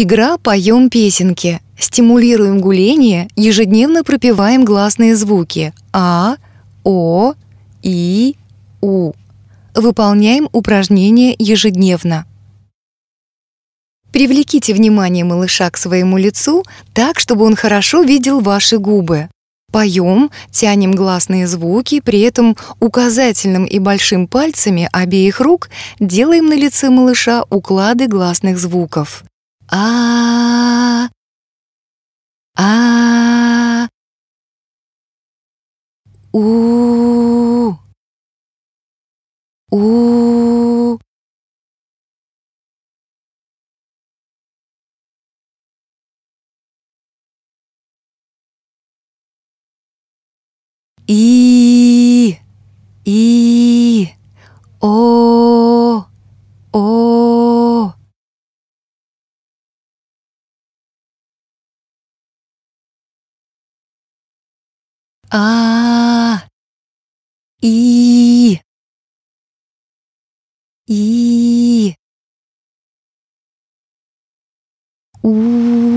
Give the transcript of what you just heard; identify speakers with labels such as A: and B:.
A: Игра «Поем песенки». Стимулируем гуление, ежедневно пропиваем гласные звуки «а», «о», «и», «у». Выполняем упражнения ежедневно. Привлеките внимание малыша к своему лицу так, чтобы он хорошо видел ваши губы. Поем, тянем гласные звуки, при этом указательным и большим пальцами обеих рук делаем на лице малыша уклады гласных звуков. ああ
B: おおいーいーお啊！一、一、五。